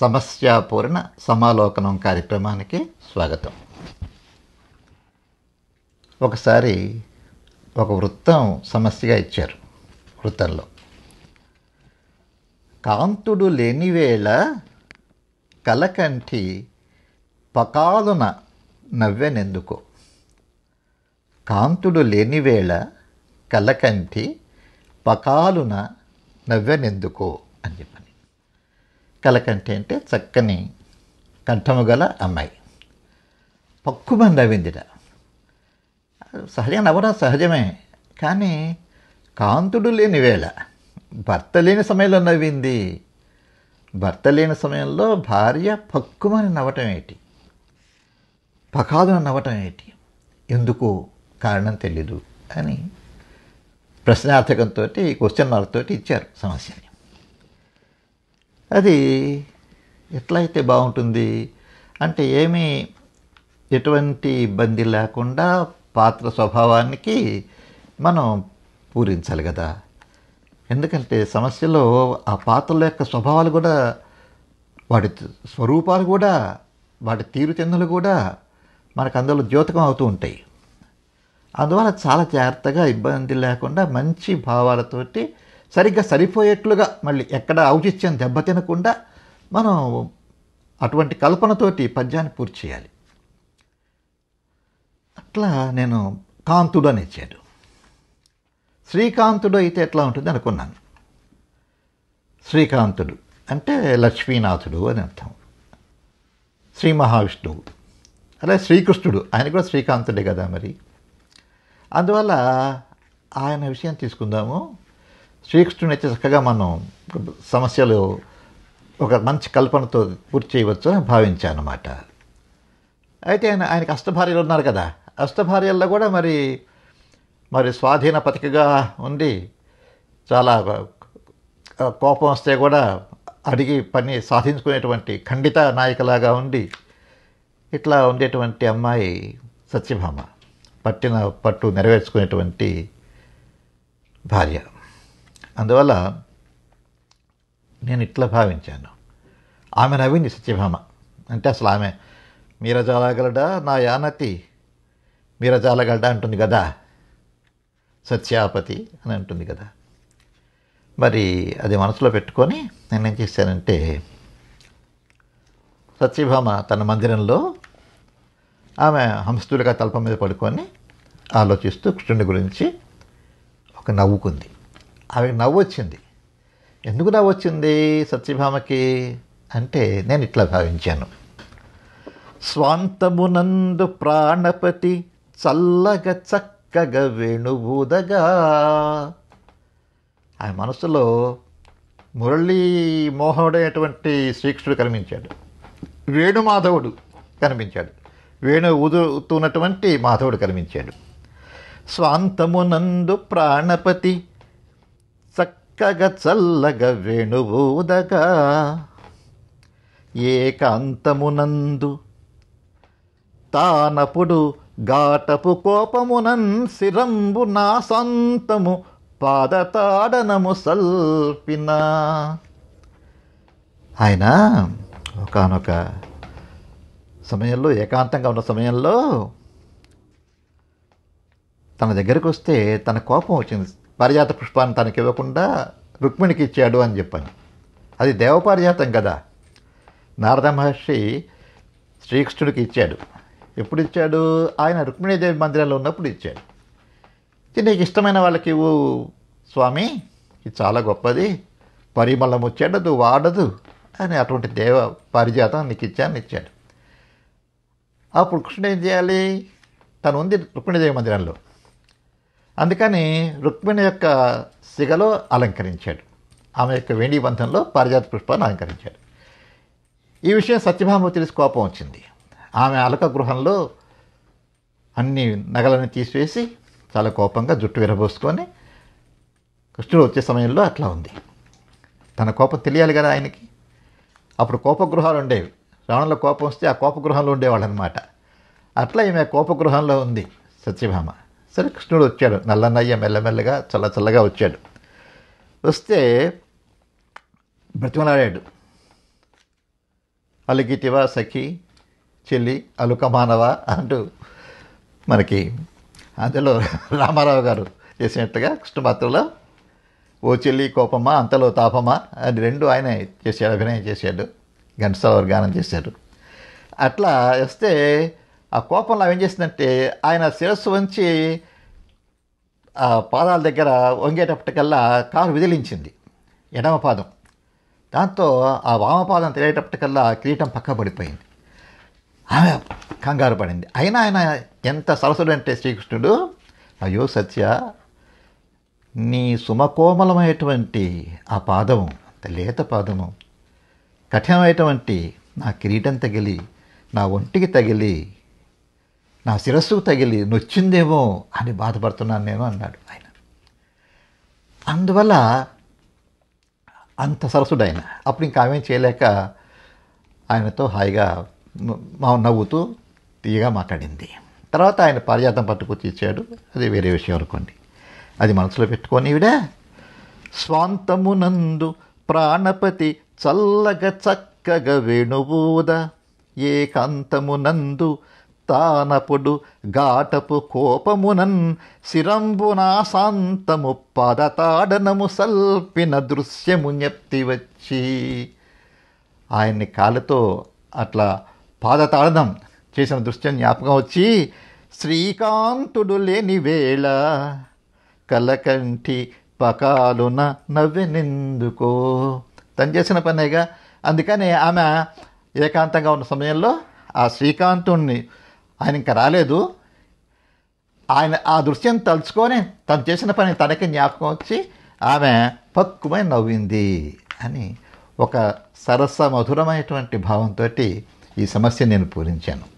సమస్యాపూర్ణ సమాలోకనం కార్యక్రమానికి స్వాగతం ఒకసారి ఒక వృత్తం సమస్యగా ఇచ్చారు వృత్తంలో కాంతుడు లేనివేళ కలకంఠి పకాలున నవ్వెనెందుకో కాంతుడు లేనివేళ కలకంఠి పకాలున నవ్వెనెందుకో అని చెప్పని కలకంటి అంటే చక్కని కంఠము గల అమ్మాయి పక్కుమంది అవిందిట సహజంగా నవ్వడం సహజమే కానీ కాంతుడు లేని వేళ భర్త లేని సమయంలో నవ్వింది భర్త లేని సమయంలో భార్య పక్కుమని నవ్వటం ఏంటి పకాదున నవ్వటం ఏంటి ఎందుకు కారణం తెలీదు అని ప్రశ్నార్థకంతో ఈ క్వశ్చన్ మార్క్ తోటి ఇచ్చారు సమస్యని అది ఎట్లయితే బాగుంటుంది అంటే ఏమీ ఎటువంటి ఇబ్బంది లేకుండా పాత్ర స్వభావానికి మనం పూరించాలి కదా ఎందుకంటే సమస్యలో ఆ పాత్రల యొక్క స్వభావాలు కూడా వాటి స్వరూపాలు కూడా వాటి తీరుతెన్నులు కూడా మనకు అందులో ద్యోతకం అవుతూ ఉంటాయి అందువల్ల చాలా జాగ్రత్తగా ఇబ్బంది లేకుండా మంచి భావాలతోటి సరిగ్గా సరిపోయేట్లుగా మళ్ళీ ఎక్కడ ఔచిత్యం దెబ్బతినకుండా మనం అటువంటి కల్పనతోటి పద్యాన్ని పూర్తి చేయాలి అట్లా నేను కాంతుడు అని ఇచ్చాడు శ్రీకాంతుడు అయితే ఎట్లా ఉంటుంది అనుకున్నాను శ్రీకాంతుడు అంటే లక్ష్మీనాథుడు అని అర్థం శ్రీ మహావిష్ణువు అలాగే శ్రీకృష్ణుడు ఆయన కూడా శ్రీకాంతుడే కదా మరి అందువల్ల ఆయన విషయం తీసుకుందాము శ్రీకృష్ణుని అయితే చక్కగా మనం సమస్యలు ఒక మంచి కల్పనతో పూర్తి చేయవచ్చు భావించాను అనమాట అయితే ఆయన ఆయనకి అష్టభార్యలు ఉన్నారు కదా అష్టభార్యల్లో కూడా మరి మరి స్వాధీన పతికగా ఉండి చాలా కోపం వస్తే కూడా అడిగి పని సాధించుకునేటువంటి ఖండిత నాయకులాగా ఉండి ఇట్లా ఉండేటువంటి అమ్మాయి సత్యభామ పట్టిన పట్టు నెరవేర్చుకునేటువంటి భార్య అందువల్ల నేను ఇట్లా భావించాను ఆమె నవ్వింది సత్యభామ అంటే అసలు ఆమె జాలగలడా నా యానతి జాలగలడా అంటుంది కదా సత్యాపతి అని అంటుంది కదా మరి అది మనసులో పెట్టుకొని నేను ఏం చేశానంటే సత్యభామ తన మందిరంలో ఆమె హంస్తులుగా తలపం మీద పడుకొని ఆలోచిస్తూ కృష్ణుడి గురించి ఒక నవ్వుకుంది ఆవిడకి నవ్వు వచ్చింది ఎందుకు నవ్వు వచ్చింది సత్యభామకి అంటే నేను ఇట్లా భావించాను స్వాంతమునందు ప్రాణపతి చల్లగ చక్కగా వేణువుదగా ఆ మనసులో మురళీ మోహనుడైనటువంటి శ్రీకృష్ణుడు కనిపించాడు వేణుమాధవుడు కనిపించాడు వేణు ఊదుతున్నటువంటి మాధవుడు కనిపించాడు స్వాంతమునందు ప్రాణపతి చక్కగా చల్లగా వేణువూదగా ఏకాంతమునందు తానప్పుడు ఘాటపు కోపమునన్ శిరంబు నా సంతము పాదతాడనము సల్పిన ఆయన ఒకనొక సమయంలో ఏకాంతంగా ఉన్న సమయంలో తన దగ్గరకు వస్తే తన కోపం వచ్చింది పారిజాత పుష్పాన్ని తనకి ఇవ్వకుండా రుక్మిణికి ఇచ్చాడు అని చెప్పాను అది దేవపారిజాతం కదా నారద మహర్షి శ్రీకృష్ణుడికి ఇచ్చాడు ఎప్పుడు ఇచ్చాడు ఆయన రుక్మిణీదేవి మందిరంలో ఉన్నప్పుడు ఇచ్చాడు ఇది నీకు ఇష్టమైన వాళ్ళకి ఇవ్వు స్వామి ఇది చాలా గొప్పది పరిమళం వచ్చాడదు వాడదు అని అటువంటి దేవ పారిజాతం నీకు ఇచ్చాను ఇచ్చాడు అప్పుడు కృష్ణుడు ఏం చేయాలి తను ఉంది రుక్మిణీదేవి మందిరంలో అందుకని రుక్మిణి యొక్క సిగలో అలంకరించాడు ఆమె యొక్క వేణి బంధంలో పారిజాత పుష్పాన్ని అలంకరించాడు ఈ విషయం సత్యభామ తెలిసి కోపం వచ్చింది ఆమె అలక గృహంలో అన్ని నగలని తీసివేసి చాలా కోపంగా జుట్టు విరబోసుకొని కృష్ణుడు వచ్చే సమయంలో అట్లా ఉంది తన కోపం తెలియాలి కదా ఆయనకి అప్పుడు కోపగృహాలు ఉండేవి రావణంలో కోపం వస్తే ఆ కోపగృహంలో ఉండేవాళ్ళు అనమాట అట్లా ఈమె కోపగృహంలో ఉంది సత్యభామ సరే కృష్ణుడు వచ్చాడు నల్లన్నయ్య మెల్లమెల్లగా చల్ల చల్లగా వచ్చాడు వస్తే బ్రతిమలాడాడు అలిగిటివా సఖి చెల్లి అలుక మానవా అంటూ మనకి అందులో రామారావు గారు చేసినట్టుగా కృష్ణపాత్రలో ఓ చెల్లి కోపమా అంతలో తాపమా అది రెండు ఆయన చేశాడు అభినయం చేశాడు ఘంటసాల గానం చేశాడు అట్లా వస్తే ఆ కోపంలో ఏం చేసిందంటే ఆయన శిరస్సు వంచి ఆ పాదాల దగ్గర వంగేటప్పటికల్లా కారు విదిలించింది ఎడమ పాదం దాంతో ఆ వామపాదం తిరిగేటప్పటికల్లా కిరీటం పక్క పడిపోయింది ఆమె కంగారు పడింది అయినా ఆయన ఎంత సరసుడు అంటే శ్రీకృష్ణుడు అయ్యో సత్య నీ సుమకోమలమైనటువంటి ఆ పాదము లేత పాదము కఠినమైనటువంటి నా కిరీటం తగిలి నా ఒంటికి తగిలి నా శిరస్సుకు తగిలి నొచ్చిందేమో అని బాధపడుతున్నాను నేను అన్నాడు ఆయన అందువల్ల అంత సరసుడు ఆయన అప్పుడు ఇంకా ఆమె చేయలేక ఆయనతో హాయిగా మా నవ్వుతూ తీయగా మాట్లాడింది తర్వాత ఆయన పర్యాతం పట్టుకొచ్చి ఇచ్చాడు అది వేరే విషయం అనుకోండి అది మనసులో పెట్టుకొని ఈవిడ స్వాంతమునందు ప్రాణపతి చల్లగ చక్కగా వేణువూద ఏకాంతమునందు తానపుడు ఘాటపు కోపమునన్ శిరంబునా శాంతము పదతాడనము సల్పిన దృశ్యము జ్ఞప్తి వచ్చి ఆయన్ని కాలతో అట్లా పాదతాడనం చేసిన దృశ్యం జ్ఞాపకం వచ్చి శ్రీకాంతుడు లేని వేళ కలకంటి పకాలున నవ్వెనెందుకో తను చేసిన పనేగా అందుకని ఆమె ఏకాంతంగా ఉన్న సమయంలో ఆ శ్రీకాంతుణ్ణి ఆయన ఇంకా రాలేదు ఆయన ఆ దృశ్యం తలుచుకొని తను చేసిన పని తనకి జ్ఞాపకం వచ్చి ఆమె పక్కుమై నవ్వింది అని ఒక సరస మధురమైనటువంటి భావంతో ఈ సమస్య నేను పూరించాను